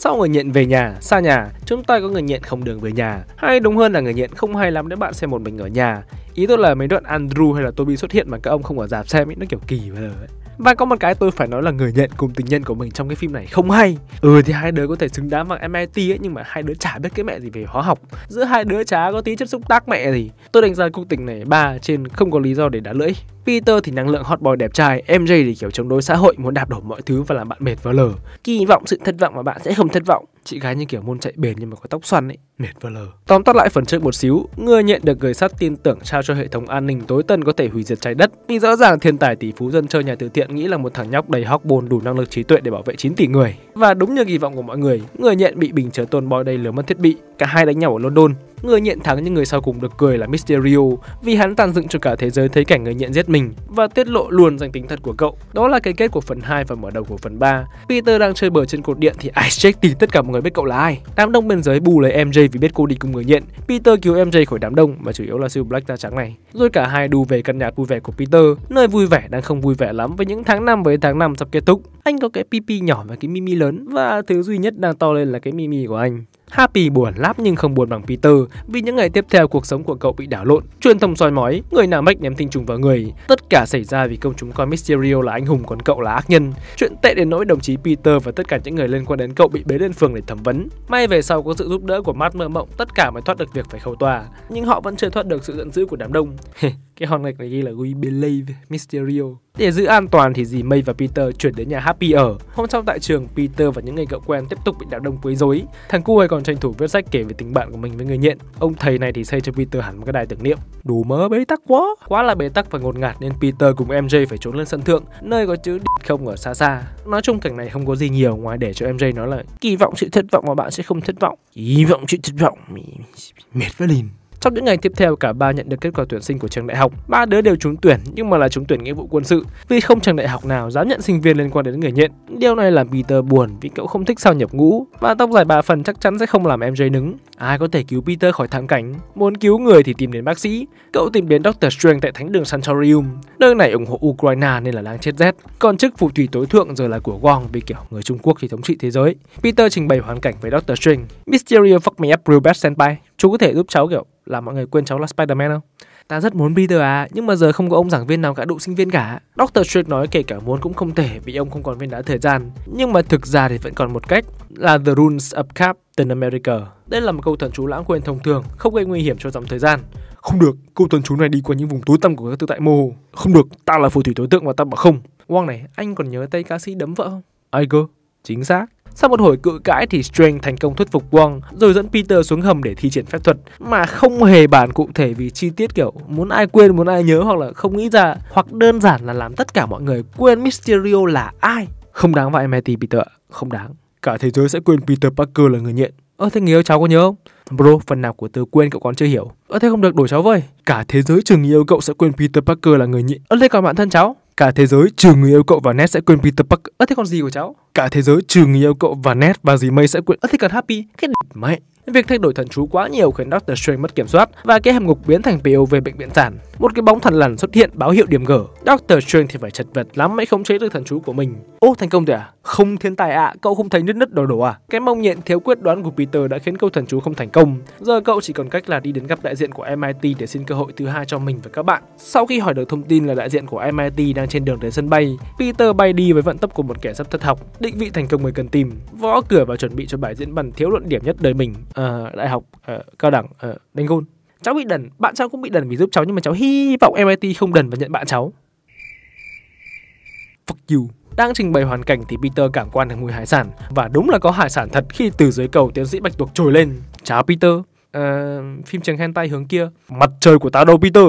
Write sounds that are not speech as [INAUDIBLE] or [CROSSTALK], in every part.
Sau người nghiện về nhà, xa nhà, chúng ta có người nghiện không đường về nhà Hay đúng hơn là người nghiện không hay lắm nếu bạn xem một mình ở nhà Ý tôi là mấy đoạn Andrew hay là Toby xuất hiện mà các ông không ở dạp xem ý nó kiểu kỳ vậy ấy và có một cái tôi phải nói là người nhận cùng tình nhân của mình trong cái phim này không hay Ừ thì hai đứa có thể xứng đáng bằng MIT ấy Nhưng mà hai đứa chả biết cái mẹ gì về hóa học Giữa hai đứa chả có tí chất xúc tác mẹ gì Tôi đánh giá cuộc tình này ba trên không có lý do để đá lưỡi Peter thì năng lượng hot boy đẹp trai, MJ thì kiểu chống đối xã hội muốn đạp đổ mọi thứ và làm bạn mệt vào lờ. Kỳ vọng sự thất vọng mà bạn sẽ không thất vọng. Chị gái như kiểu môn chạy bền nhưng mà có tóc xoăn ấy, mệt vào lờ. Tóm tắt lại phần trước một xíu, người nhận được người sắt tin tưởng trao cho hệ thống an ninh tối tân có thể hủy diệt trái đất. Vì rõ ràng thiên tài tỷ phú dân chơi nhà từ thiện nghĩ là một thằng nhóc đầy hóc bồn đủ năng lực trí tuệ để bảo vệ 9 tỷ người. Và đúng như kỳ vọng của mọi người, người nhện bị bình chở tôn boy đây lửa mất thiết bị. Cả hai đánh nhau ở London. Người nhện thắng nhưng người sau cùng được cười là Mysterio vì hắn tàn dựng cho cả thế giới thấy cảnh người nhện giết mình và tiết lộ luôn danh tính thật của cậu. Đó là cái kết của phần 2 và mở đầu của phần 3. Peter đang chơi bời trên cột điện thì Ice Jake tìm tất cả mọi người biết cậu là ai. Đám đông bên dưới bù lấy MJ vì biết cô đi cùng người nhện. Peter cứu MJ khỏi đám đông mà chủ yếu là siêu Black da trắng này. Rồi cả hai đu về căn nhà vui vẻ của Peter, nơi vui vẻ đang không vui vẻ lắm với những tháng năm với tháng năm sắp kết thúc. Anh có cái pipi nhỏ và cái mimi lớn lớn và thứ duy nhất đang to lên là cái mimi của anh. Happy buồn lắm nhưng không buồn bằng Peter vì những ngày tiếp theo cuộc sống của cậu bị đảo lộn, truyền thông soi mói, người nào mách ném tinh trùng vào người. Tất cả xảy ra vì công chúng coi Mysterio là anh hùng còn cậu là ác nhân. Chuyện tệ đến nỗi đồng chí Peter và tất cả những người liên quan đến cậu bị bế lên phường để thẩm vấn. May về sau có sự giúp đỡ của Matt mơ mộng, tất cả mới thoát được việc phải khẩu tòa, nhưng họ vẫn chưa thoát được sự giận dữ của đám đông. [LAUGHS] Cái hòn gạch này ghi là We Believe Mysterio. Để giữ an toàn thì dì May và Peter chuyển đến nhà Happy ở. Hôm sau tại trường, Peter và những người cậu quen tiếp tục bị đám đông quấy rối. Thằng cu ấy còn tranh thủ viết sách kể về tình bạn của mình với người nhện. Ông thầy này thì xây cho Peter hẳn một cái đài tưởng niệm. Đủ mớ bế tắc quá. Quá là bế tắc và ngột ngạt nên Peter cùng MJ phải trốn lên sân thượng, nơi có chữ không ở xa xa. Nói chung cảnh này không có gì nhiều ngoài để cho MJ nói là kỳ vọng sự thất vọng mà bạn sẽ không thất vọng. Kỳ vọng sự thất vọng. Mệt với lìn. Trong những ngày tiếp theo, cả ba nhận được kết quả tuyển sinh của trường đại học. Ba đứa đều trúng tuyển nhưng mà là trúng tuyển nghĩa vụ quân sự, vì không trường đại học nào dám nhận sinh viên liên quan đến người nghiện. Điều này làm Peter buồn vì cậu không thích sao nhập ngũ và tóc dài ba phần chắc chắn sẽ không làm em dây nứng. Ai có thể cứu Peter khỏi thảm cảnh? Muốn cứu người thì tìm đến bác sĩ. Cậu tìm đến Dr. Strange tại thánh đường Santorium. Nơi này ủng hộ Ukraine nên là đang chết rét. Còn chức phù thủy tối thượng giờ là của Wong vì kiểu người Trung Quốc thì thống trị thế giới. Peter trình bày hoàn cảnh với Dr. Strange. Mysterio fuck me up real bad senpai. Chú có thể giúp cháu kiểu là mọi người quên cháu là Spider-Man không? Ta rất muốn Peter à, nhưng mà giờ không có ông giảng viên nào cả đụng sinh viên cả. Doctor Strange nói kể cả muốn cũng không thể vì ông không còn viên đá thời gian. Nhưng mà thực ra thì vẫn còn một cách là The runes of Captain America. Đây là một câu thần chú lãng quên thông thường, không gây nguy hiểm cho dòng thời gian. Không được, câu thần chú này đi qua những vùng tối tăm của các tự tại mô Không được, ta là phù thủy tối tượng và ta bảo không. Wong này, anh còn nhớ tay ca sĩ đấm vợ không? Ai cơ? Chính xác. Sau một hồi cự cãi thì Strange thành công thuyết phục Wong rồi dẫn Peter xuống hầm để thi triển phép thuật mà không hề bàn cụ thể vì chi tiết kiểu muốn ai quên muốn ai nhớ hoặc là không nghĩ ra hoặc đơn giản là làm tất cả mọi người quên Mysterio là ai. Không đáng vậy Matty Peter, không đáng. Cả thế giới sẽ quên Peter Parker là người nhện Ơ thế người yêu cháu có nhớ không? Bro, phần nào của tớ quên cậu còn chưa hiểu. Ơ thế không được đổi cháu với. Cả thế giới chừng yêu cậu sẽ quên Peter Parker là người nhịn. Ơ thế còn bạn thân cháu? Cả thế giới trừ người yêu cậu và Ned sẽ quên Peter parker Ơ thế còn gì của cháu? Cả thế giới trừ người yêu cậu và Ned và dì May sẽ quên. Ơ thế còn Happy? Cái đ... mẹ. Việc thay đổi thần chú quá nhiều khiến Doctor Strange mất kiểm soát và cái hầm ngục biến thành PO về bệnh viện sản. Một cái bóng thần lằn xuất hiện báo hiệu điểm gở Doctor Strange thì phải chật vật lắm mới khống chế được thần chú của mình. Ô thành công rồi à? Không thiên tài ạ, à, cậu không thấy nứt nứt đồ đồ à? Cái mong nhện thiếu quyết đoán của Peter đã khiến câu thần chú không thành công. Giờ cậu chỉ còn cách là đi đến gặp đại diện của MIT để xin cơ hội thứ hai cho mình và các bạn. Sau khi hỏi được thông tin là đại diện của MIT đang trên đường đến sân bay, Peter bay đi với vận tốc của một kẻ sắp thất học. Định vị thành công người cần tìm, võ cửa và chuẩn bị cho bài diễn văn thiếu luận điểm nhất đời mình. À, đại học, à, cao đẳng, à, đánh gôn cháu bị đần bạn cháu cũng bị đần vì giúp cháu nhưng mà cháu hy vọng MIT không đần và nhận bạn cháu Fuck you. Đang trình bày hoàn cảnh thì Peter cảm quan được mùi hải sản và đúng là có hải sản thật khi từ dưới cầu tiến sĩ bạch tuộc trồi lên. Chào Peter. À, phim trường tay hướng kia. Mặt trời của tao đâu Peter?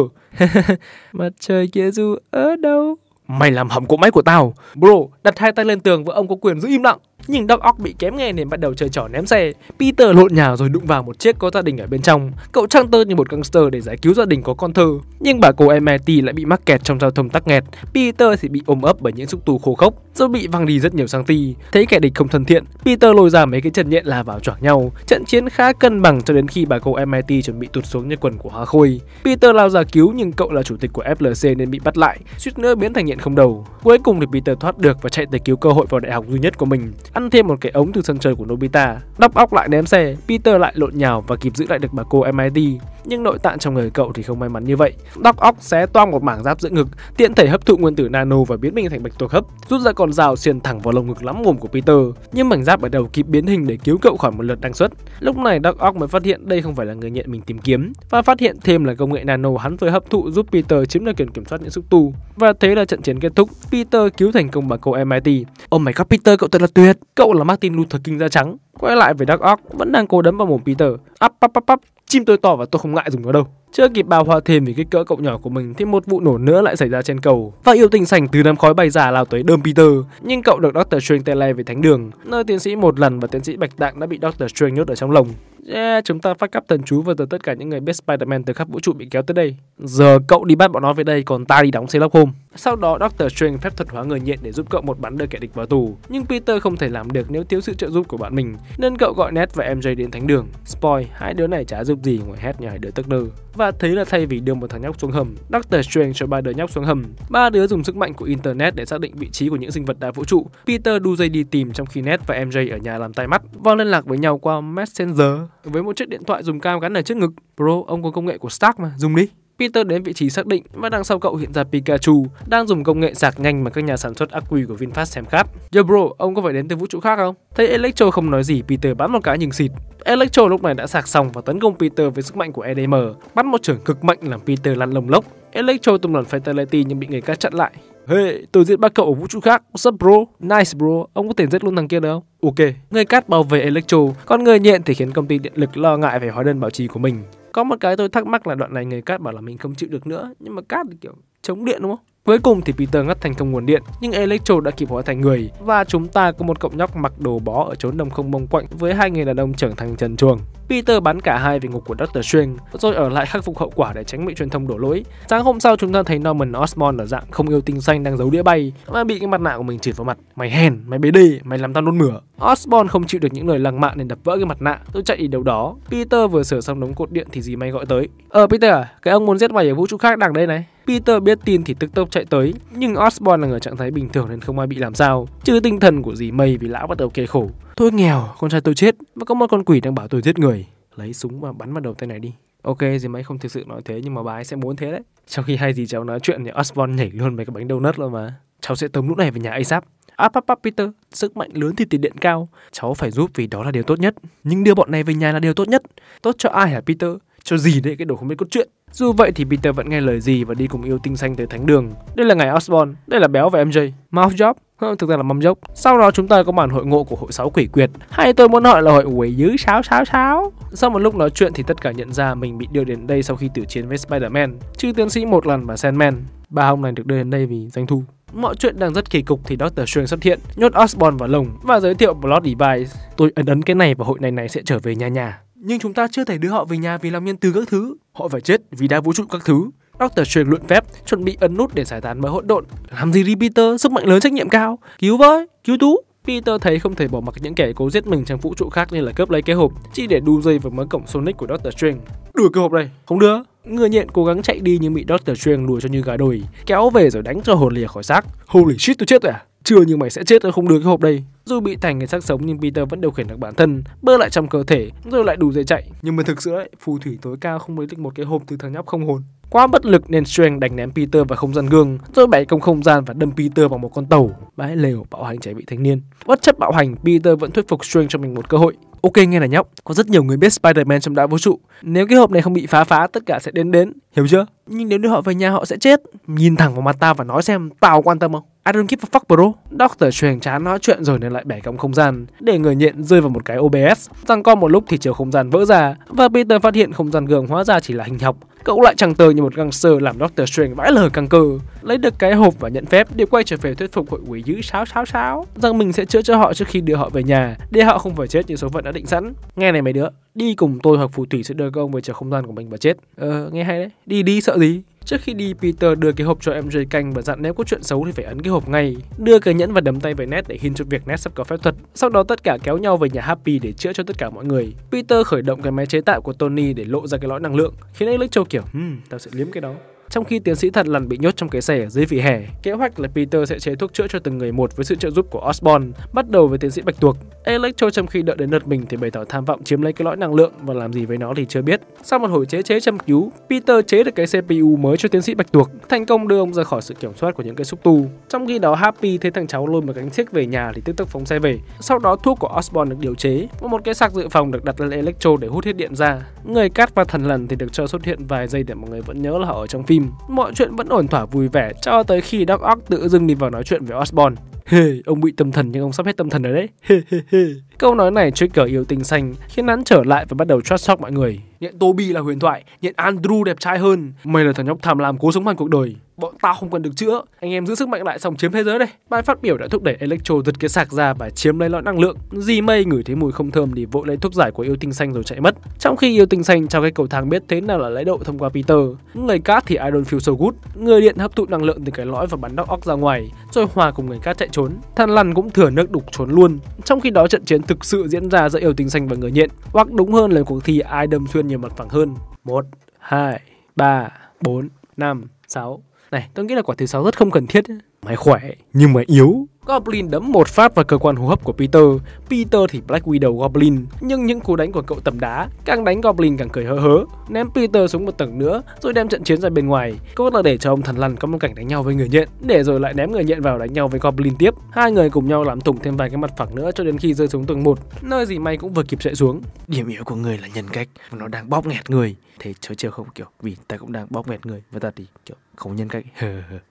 [LAUGHS] Mặt trời kia dù ở đâu? Mày làm hầm cỗ máy của tao. Bro, đặt hai tay lên tường và ông có quyền giữ im lặng nhưng Doc Ock bị kém nghe nên bắt đầu chơi trò ném xe. Peter lộn nhào rồi đụng vào một chiếc có gia đình ở bên trong. Cậu trang tơ như một gangster để giải cứu gia đình có con thơ. Nhưng bà cô MIT lại bị mắc kẹt trong giao thông tắc nghẹt. Peter thì bị ôm ấp bởi những xúc tu khô khốc, rồi bị văng đi rất nhiều sang ti. Thấy kẻ địch không thân thiện, Peter lôi ra mấy cái chân nhện là vào choảng nhau. Trận chiến khá cân bằng cho đến khi bà cô MIT chuẩn bị tụt xuống như quần của hoa Khôi. Peter lao ra cứu nhưng cậu là chủ tịch của FLC nên bị bắt lại, suýt nữa biến thành nhện không đầu. Cuối cùng thì Peter thoát được và chạy tới cứu cơ hội vào đại học duy nhất của mình ăn thêm một cái ống từ sân chơi của Nobita. Đắp óc lại ném xe, Peter lại lộn nhào và kịp giữ lại được bà cô MIT nhưng nội tạng trong người cậu thì không may mắn như vậy. Đóc óc xé toang một mảng giáp giữa ngực, tiện thể hấp thụ nguyên tử nano và biến mình thành bạch tuộc hấp, rút ra con dao xiên thẳng vào lồng ngực lắm mồm của Peter. Nhưng mảnh giáp ở đầu kịp biến hình để cứu cậu khỏi một lượt đăng xuất. Lúc này Đóc óc mới phát hiện đây không phải là người nghiện mình tìm kiếm và phát hiện thêm là công nghệ nano hắn vừa hấp thụ giúp Peter chiếm được quyền kiểm soát những xúc tu. Và thế là trận chiến kết thúc. Peter cứu thành công bà cô MIT. Oh my god Peter cậu thật là tuyệt. Cậu là Martin Luther King da trắng. Quay lại với Dark Ock vẫn đang cố đấm vào mồm Peter. Up, up, up, up chim tôi to và tôi không ngại dùng nó đâu. Chưa kịp bào hòa thêm vì kích cỡ cậu nhỏ của mình thì một vụ nổ nữa lại xảy ra trên cầu và yêu tình sành từ đám khói bay giả lao tới đơm Peter. Nhưng cậu được Doctor Strange tay về thánh đường, nơi tiến sĩ một lần và tiến sĩ Bạch Tạng đã bị Doctor Strange nhốt ở trong lồng. Yeah, chúng ta phát cắp thần chú và từ tất cả những người biết Spider-Man từ khắp vũ trụ bị kéo tới đây. Giờ cậu đi bắt bọn nó về đây còn ta đi đóng Sherlock Holmes. Sau đó Doctor Strange phép thuật hóa người nhện để giúp cậu một bắn đưa kẻ địch vào tù. Nhưng Peter không thể làm được nếu thiếu sự trợ giúp của bạn mình, nên cậu gọi Ned và MJ đến thánh đường. Spoil, hai đứa này chả giúp gì ngoài hét nhảy hai đứa tức nơ. Và thế là thay vì đưa một thằng nhóc xuống hầm, Doctor Strange cho ba đứa nhóc xuống hầm. Ba đứa dùng sức mạnh của Internet để xác định vị trí của những sinh vật đa vũ trụ. Peter đu dây đi tìm trong khi Ned và MJ ở nhà làm tay mắt. Von liên lạc với nhau qua Messenger với một chiếc điện thoại dùng cam gắn ở trước ngực. Bro, ông có công nghệ của Stark mà, dùng đi. Peter đến vị trí xác định và đằng sau cậu hiện ra Pikachu đang dùng công nghệ sạc nhanh mà các nhà sản xuất ắc quy của VinFast xem khắp. Yo bro, ông có phải đến từ vũ trụ khác không? Thấy Electro không nói gì, Peter bắn một cái nhưng xịt. Electro lúc này đã sạc xong và tấn công Peter với sức mạnh của EDM, bắt một trưởng cực mạnh làm Peter lăn lồng lốc. Electro tung lần Fatality nhưng bị người khác chặn lại. Hey, tôi giết ba cậu ở vũ trụ khác. What's up bro? Nice bro. Ông có thể giết luôn thằng kia đâu? Ok. Người cát bảo vệ Electro, còn người nhện thì khiến công ty điện lực lo ngại về hóa đơn bảo trì của mình có một cái tôi thắc mắc là đoạn này người cát bảo là mình không chịu được nữa nhưng mà cát thì kiểu chống điện đúng không cuối cùng thì Peter ngắt thành công nguồn điện, nhưng Electro đã kịp hóa thành người và chúng ta có một cậu nhóc mặc đồ bó ở chốn đồng không mông quạnh với hai người đàn ông trưởng thành trần truồng. Peter bắn cả hai về ngục của Dr. Strange, rồi ở lại khắc phục hậu quả để tránh bị truyền thông đổ lỗi. Sáng hôm sau chúng ta thấy Norman Osborn ở dạng không yêu tinh xanh đang giấu đĩa bay, và bị cái mặt nạ của mình chửi vào mặt. Mày hèn, mày bế đê, mày làm tao nôn mửa. Osborn không chịu được những lời lăng mạ nên đập vỡ cái mặt nạ, tôi chạy đi đâu đó. Peter vừa sửa xong đống cột điện thì dì may gọi tới. Ờ Peter, à, cái ông muốn giết mày ở vũ trụ khác đằng đây này. Peter biết tin thì tức tốc chạy tới, nhưng Osborn là người trạng thái bình thường nên không ai bị làm sao, trừ tinh thần của dì May vì lão bắt đầu kề khổ. Tôi nghèo, con trai tôi chết và có một con quỷ đang bảo tôi giết người Lấy súng và bắn vào đầu tay này đi Ok, dì máy không thực sự nói thế nhưng mà bà ấy sẽ muốn thế đấy Trong khi hai dì cháu nói chuyện thì Osborne nhảy luôn mấy cái bánh donut luôn mà Cháu sẽ tống lúc này về nhà ASAP Áp áp áp Peter, sức mạnh lớn thì tiền điện cao Cháu phải giúp vì đó là điều tốt nhất Nhưng đưa bọn này về nhà là điều tốt nhất Tốt cho ai hả Peter? Cho gì đấy cái đồ không biết cốt chuyện dù vậy thì Peter vẫn nghe lời gì và đi cùng yêu tinh xanh tới thánh đường. Đây là ngày Osborn, đây là béo và MJ. Mouth job, thực ra là mâm dốc. Sau đó chúng ta có màn hội ngộ của hội sáu quỷ quyệt. Hay tôi muốn hỏi là hội quỷ dứ sáo sáo sáo. Sau một lúc nói chuyện thì tất cả nhận ra mình bị đưa đến đây sau khi tử chiến với Spider-Man, chư tiến sĩ một lần và Sandman. Ba ông này được đưa đến đây vì doanh thu. Mọi chuyện đang rất kỳ cục thì Doctor Strange xuất hiện, nhốt Osborn vào lồng và giới thiệu Blood Device. Tôi ấn ấn cái này và hội này này sẽ trở về nhà nhà nhưng chúng ta chưa thể đưa họ về nhà vì làm nhân từ các thứ. Họ phải chết vì đa vũ trụ các thứ. Doctor Strange luyện phép, chuẩn bị ấn nút để giải tán mọi hỗn độn. Làm gì Peter, sức mạnh lớn trách nhiệm cao. Cứu với, cứu tú. Peter thấy không thể bỏ mặc những kẻ cố giết mình trong vũ trụ khác nên là cướp lấy cái hộp, chỉ để đu dây vào mớ cổng Sonic của Doctor Strange. Đuổi cái hộp này, không đưa. Người nhện cố gắng chạy đi nhưng bị Doctor Strange lùa cho như gà đồi, kéo về rồi đánh cho hồn lìa khỏi xác. Holy shit, tôi chết rồi à? Chưa nhưng mày sẽ chết tôi không đưa cái hộp đây. Dù bị thành cái xác sống nhưng Peter vẫn điều khiển được bản thân, bơ lại trong cơ thể rồi lại đủ dễ chạy. Nhưng mà thực sự ấy, phù thủy tối cao không lấy được một cái hộp từ thằng nhóc không hồn. Quá bất lực nên Strang đánh ném Peter vào không gian gương, rồi bẻ công không gian và đâm Peter vào một con tàu. Bãi lều bạo hành trẻ vị thanh niên. Bất chấp bạo hành, Peter vẫn thuyết phục Strang cho mình một cơ hội. Ok nghe là nhóc, có rất nhiều người biết Spider-Man trong đại vũ trụ. Nếu cái hộp này không bị phá phá, tất cả sẽ đến đến. Hiểu chưa? Nhưng nếu đưa họ về nhà họ sẽ chết. Nhìn thẳng vào mặt tao và nói xem, tao quan tâm không? I don't give a fuck bro. Doctor Strange chán nói chuyện rồi nên lại bẻ cong không gian để người nhện rơi vào một cái OBS. Rằng con một lúc thì chiều không gian vỡ ra và Peter phát hiện không gian gường hóa ra chỉ là hình học. Cậu lại chẳng tờ như một găng gangster làm Doctor Strange vãi lờ căng cơ. Lấy được cái hộp và nhận phép để quay trở về thuyết phục hội quỷ dữ sáo sáo sáo rằng mình sẽ chữa cho họ trước khi đưa họ về nhà để họ không phải chết như số phận đã định sẵn. Nghe này mấy đứa, đi cùng tôi hoặc phù thủy sẽ đưa các ông về chiều không gian của mình và chết. Ờ, nghe hay đấy. Đi đi sợ gì? Trước khi đi, Peter đưa cái hộp cho MJ canh và dặn nếu có chuyện xấu thì phải ấn cái hộp ngay. Đưa cái nhẫn và đấm tay về Ned để hin cho việc Ned sắp có phép thuật. Sau đó tất cả kéo nhau về nhà Happy để chữa cho tất cả mọi người. Peter khởi động cái máy chế tạo của Tony để lộ ra cái lõi năng lượng, khiến Alex Châu kiểu, hmm, tao sẽ liếm cái đó trong khi tiến sĩ thật lần bị nhốt trong cái xẻ dưới vỉa hè. Kế hoạch là Peter sẽ chế thuốc chữa cho từng người một với sự trợ giúp của Osborn, bắt đầu với tiến sĩ Bạch Tuộc. Electro trong khi đợi đến lượt mình thì bày tỏ tham vọng chiếm lấy cái lõi năng lượng và làm gì với nó thì chưa biết. Sau một hồi chế chế chăm cứu, Peter chế được cái CPU mới cho tiến sĩ Bạch Tuộc, thành công đưa ông ra khỏi sự kiểm soát của những cái xúc tu. Trong khi đó Happy thấy thằng cháu lôi một cánh xiếc về nhà thì tức tốc phóng xe về. Sau đó thuốc của Osborn được điều chế và một cái sạc dự phòng được đặt lên Electro để hút hết điện ra. Người cắt và thần lần thì được cho xuất hiện vài giây để mọi người vẫn nhớ là họ ở trong phim phim, mọi chuyện vẫn ổn thỏa vui vẻ cho tới khi Doc Ock tự dưng đi vào nói chuyện với Osborn. Hey, ông bị tâm thần nhưng ông sắp hết tâm thần rồi đấy. Hey, hey, hey. Câu nói này Trigger yêu tinh xanh khiến hắn trở lại và bắt đầu trust shock mọi người. Nhận Toby là huyền thoại, nhận Andrew đẹp trai hơn. Mày là thằng nhóc tham lam cố sống bằng cuộc đời bọn tao không cần được chữa anh em giữ sức mạnh lại xong chiếm thế giới đây bài phát biểu đã thúc đẩy electro giật cái sạc ra và chiếm lấy lõi năng lượng di mây ngửi thấy mùi không thơm thì vội lấy thuốc giải của yêu tinh xanh rồi chạy mất trong khi yêu tinh xanh trao cái cầu thang biết thế nào là lấy độ thông qua peter người cát thì iron don't feel so good người điện hấp thụ năng lượng từ cái lõi và bắn đóc óc ra ngoài rồi hòa cùng người cát chạy trốn than lằn cũng thừa nước đục trốn luôn trong khi đó trận chiến thực sự diễn ra giữa yêu tinh xanh và người nhện hoặc đúng hơn là cuộc thi ai đâm xuyên nhiều mặt phẳng hơn một hai ba bốn năm sáu này, tôi nghĩ là quả thứ sáu rất không cần thiết. Mày khỏe, nhưng mà yếu. Goblin đấm một phát vào cơ quan hô hấp của Peter. Peter thì Black Widow Goblin, nhưng những cú đánh của cậu tầm đá, càng đánh Goblin càng cười hớ hớ. Ném Peter xuống một tầng nữa, rồi đem trận chiến ra bên ngoài. Cốt là để cho ông thần lằn có một cảnh đánh nhau với người nhện, để rồi lại ném người nhện vào đánh nhau với Goblin tiếp. Hai người cùng nhau làm thủng thêm vài cái mặt phẳng nữa cho đến khi rơi xuống tầng 1, nơi gì may cũng vừa kịp chạy xuống. Điểm yếu của người là nhân cách, nó đang bóp nghẹt người. Thế chớ chưa không kiểu vì ta cũng đang bóp nghẹt người và ta thì kiểu không nhân cách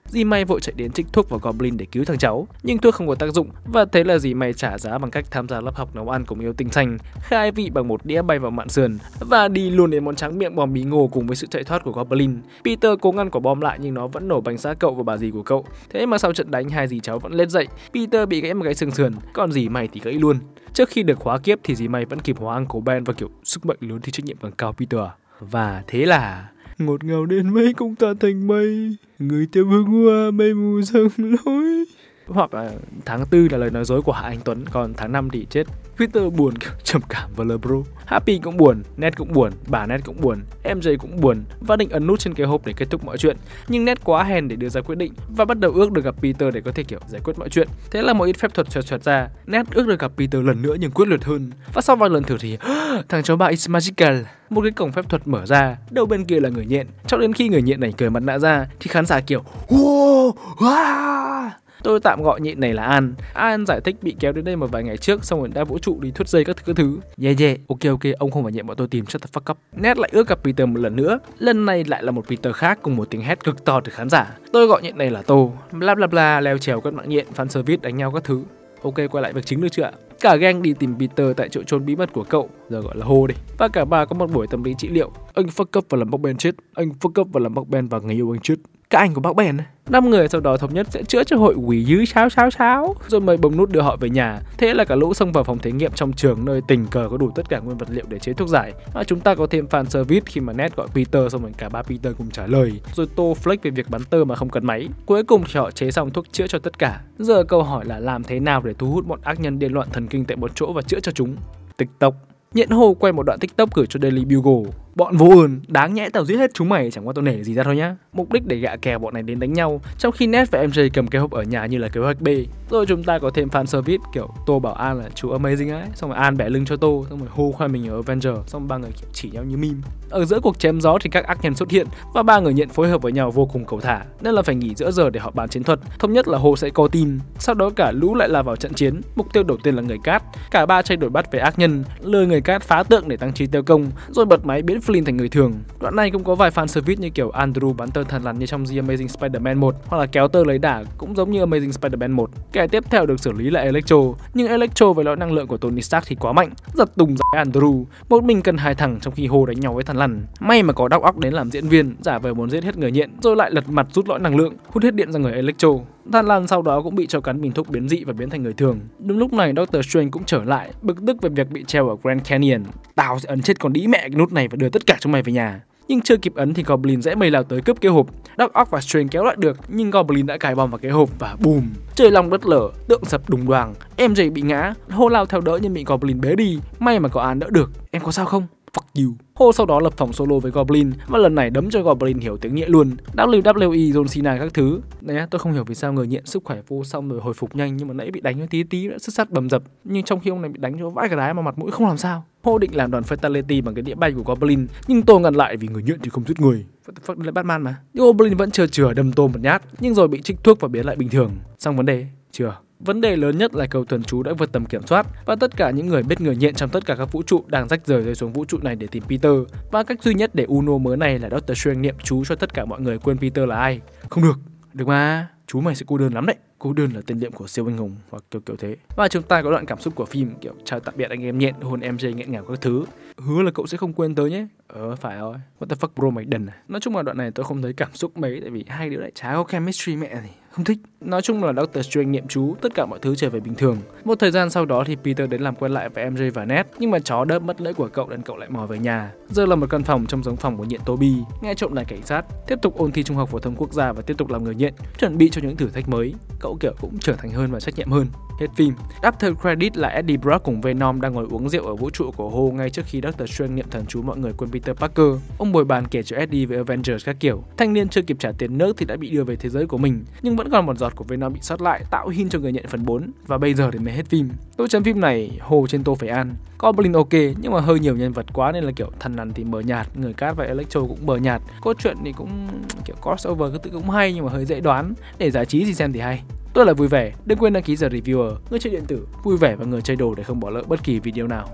dì may vội chạy đến trích thuốc vào goblin để cứu thằng cháu nhưng thuốc không có tác dụng và thế là dì may trả giá bằng cách tham gia lớp học nấu ăn cùng yêu tinh xanh khai vị bằng một đĩa bay vào mạn sườn và đi luôn đến món tráng miệng bom bí ngô cùng với sự chạy thoát của goblin peter cố ngăn quả bom lại nhưng nó vẫn nổ bánh xác cậu và bà dì của cậu thế mà sau trận đánh hai dì cháu vẫn lết dậy peter bị gãy một gãy xương sườn còn dì may thì gãy luôn trước khi được hóa kiếp thì dì may vẫn kịp hóa ăn cổ ben và kiểu sức mạnh lớn thì trách nhiệm bằng cao peter và thế là ngọt ngào đến mấy cũng ta thành mây người tiêu hương hoa mây mù dâng lối hoặc là tháng tư là lời nói dối của Hạ Anh Tuấn còn tháng 5 thì chết Twitter buồn [LAUGHS] trầm cảm và LBRO. Happy cũng buồn, Net cũng buồn, bà Net cũng buồn, MJ cũng buồn và định ấn nút trên cái hộp để kết thúc mọi chuyện. Nhưng Net quá hèn để đưa ra quyết định và bắt đầu ước được gặp Peter để có thể kiểu giải quyết mọi chuyện. Thế là một ít phép thuật trượt trượt ra, Net ước được gặp Peter lần nữa nhưng quyết liệt hơn. Và sau vài lần thử thì [GASPS] thằng cháu bà is magical một cái cổng phép thuật mở ra đầu bên kia là người nhện cho đến khi người nhện này cười mặt nạ ra thì khán giả kiểu wow, wow Tôi tạm gọi nhện này là An. An giải thích bị kéo đến đây một vài ngày trước xong rồi đã vũ trụ đi thuyết dây các thứ các thứ. Yeah yeah, ok ok, ông không phải nhện bọn tôi tìm shut the fuck up. Ned lại ước gặp Peter một lần nữa. Lần này lại là một Peter khác cùng một tiếng hét cực to từ khán giả. Tôi gọi nhện này là Tô. Bla bla bla, leo trèo các mạng nhện, fan service đánh nhau các thứ. Ok quay lại việc chính được chưa ạ? Cả gang đi tìm Peter tại chỗ trốn bí mật của cậu, giờ gọi là Hô đi. Và cả ba có một buổi tâm lý trị liệu. Anh fuck up và làm bóc Ben chết. Anh fuck up và làm bóc Ben và người yêu anh chết. Các anh của bác Ben năm người sau đó thống nhất sẽ chữa cho hội quỷ U sao sao sao rồi mới bấm nút đưa họ về nhà. Thế là cả lũ xông vào phòng thí nghiệm trong trường nơi tình cờ có đủ tất cả nguyên vật liệu để chế thuốc giải. Mà chúng ta có thêm fan service khi mà Ned gọi Peter xong rồi cả ba Peter cùng trả lời. Rồi Tô flex về việc bắn tơ mà không cần máy. Cuối cùng thì họ chế xong thuốc chữa cho tất cả. Giờ câu hỏi là làm thế nào để thu hút bọn ác nhân điên loạn thần kinh tại một chỗ và chữa cho chúng? TikTok. Nhện Hồ quay một đoạn TikTok gửi cho Daily Bugle. Bọn vô ơn, đáng nhẽ tao giết hết chúng mày chẳng qua tao nể gì ra thôi nhá. Mục đích để gạ kèo bọn này đến đánh nhau, trong khi Ned và MJ cầm cái hộp ở nhà như là kế hoạch B. Rồi chúng ta có thêm fan service kiểu Tô bảo An là chú amazing ấy, xong rồi An bẻ lưng cho Tô, xong rồi hô khoe mình ở Avenger, xong ba người chỉ nhau như meme. Ở giữa cuộc chém gió thì các ác nhân xuất hiện và ba người nhận phối hợp với nhau vô cùng cầu thả, nên là phải nghỉ giữa giờ để họ bàn chiến thuật. Thống nhất là hô sẽ co team, sau đó cả lũ lại là vào trận chiến. Mục tiêu đầu tiên là người cát, cả ba chạy đuổi bắt về ác nhân, lừa người cát phá tượng để tăng trí tiêu công, rồi bật máy biến Nguyễn Flynn thành người thường. Đoạn này cũng có vài fan service như kiểu Andrew bắn tơ thần lằn như trong The Amazing Spider-Man 1 hoặc là kéo tơ lấy đả cũng giống như Amazing Spider-Man 1. Kẻ tiếp theo được xử lý là Electro, nhưng Electro với lõi năng lượng của Tony Stark thì quá mạnh, giật tùng giải Andrew. Một mình cần hai thằng trong khi hồ đánh nhau với thần lằn. May mà có đau óc đến làm diễn viên, giả vờ muốn giết hết người nhện rồi lại lật mặt rút lõi năng lượng, hút hết điện ra người Electro. Thát Lan sau đó cũng bị cho cắn bình thuốc biến dị và biến thành người thường. Đúng lúc này Doctor Strange cũng trở lại, bực tức về việc bị treo ở Grand Canyon. Tao sẽ ấn chết con đĩ mẹ cái nút này và đưa tất cả chúng mày về nhà nhưng chưa kịp ấn thì Goblin dễ mây lao tới cướp cái hộp. Doc Ock và Strange kéo lại được, nhưng Goblin đã cài bom vào cái hộp và bùm, trời lòng đất lở, tượng sập đùng đoàng. MJ bị ngã, hô lao theo đỡ nhưng bị Goblin bế đi, may mà có án đỡ được. Em có sao không? Fuck you. Hô sau đó lập phòng solo với Goblin và lần này đấm cho Goblin hiểu tiếng nghĩa luôn. WWE John Cena các thứ. Nè, tôi không hiểu vì sao người nhện sức khỏe vô xong rồi hồi phục nhanh nhưng mà nãy bị đánh cho tí tí đã sức sắt bầm dập. Nhưng trong khi ông này bị đánh cho vãi cái đá mà mặt mũi không làm sao. Hô định làm đoàn fatality bằng cái đĩa bay của Goblin nhưng tôi ngăn lại vì người nhện thì không giết người. Fuck đây là Batman mà. Nhưng Goblin vẫn chờ chừa đâm tôm một nhát nhưng rồi bị trích thuốc và biến lại bình thường. Xong vấn đề, chưa. Vấn đề lớn nhất là cầu thần chú đã vượt tầm kiểm soát và tất cả những người biết người nhện trong tất cả các vũ trụ đang rách rời rơi xuống vũ trụ này để tìm Peter. Và cách duy nhất để Uno mới này là Doctor Strange niệm chú cho tất cả mọi người quên Peter là ai. Không được, được mà, chú mày sẽ cô đơn lắm đấy cô đơn là tên niệm của siêu anh hùng hoặc kiểu kiểu thế và chúng ta có đoạn cảm xúc của phim kiểu chào tạm biệt anh em nhện hôn em dây nghẹn ngào các thứ hứa là cậu sẽ không quên tới nhé ờ phải rồi what the fuck bro mày đần à nói chung là đoạn này tôi không thấy cảm xúc mấy tại vì hai đứa lại chả có chemistry mẹ này không thích nói chung là Doctor Strange niệm chú tất cả mọi thứ trở về bình thường một thời gian sau đó thì Peter đến làm quen lại với MJ và Ned nhưng mà chó đỡ mất lễ của cậu nên cậu lại mò về nhà giờ là một căn phòng trong giống phòng của nhện Toby nghe trộm là cảnh sát tiếp tục ôn thi trung học phổ thông quốc gia và tiếp tục làm người nhện chuẩn bị cho những thử thách mới cậu cậu kiểu cũng trưởng thành hơn và trách nhiệm hơn hết phim. đáp After credit là Eddie Brock cùng Venom đang ngồi uống rượu ở vũ trụ của Hồ ngay trước khi Doctor Strange niệm thần chú mọi người quên Peter Parker. Ông bồi bàn kể cho Eddie về Avengers các kiểu. Thanh niên chưa kịp trả tiền nước thì đã bị đưa về thế giới của mình, nhưng vẫn còn một giọt của Venom bị sót lại tạo hin cho người nhận phần 4 và bây giờ thì mới hết phim. Tôi chấm phim này hồ trên tô phải ăn. Goblin ok nhưng mà hơi nhiều nhân vật quá nên là kiểu thần lằn thì mờ nhạt, người cát và Electro cũng mờ nhạt. Cốt truyện thì cũng kiểu crossover cứ tự cũng hay nhưng mà hơi dễ đoán. Để giải trí thì xem thì hay. Tôi là Vui Vẻ, đừng quên đăng ký giờ Reviewer, người chơi điện tử, vui vẻ và người chơi đồ để không bỏ lỡ bất kỳ video nào.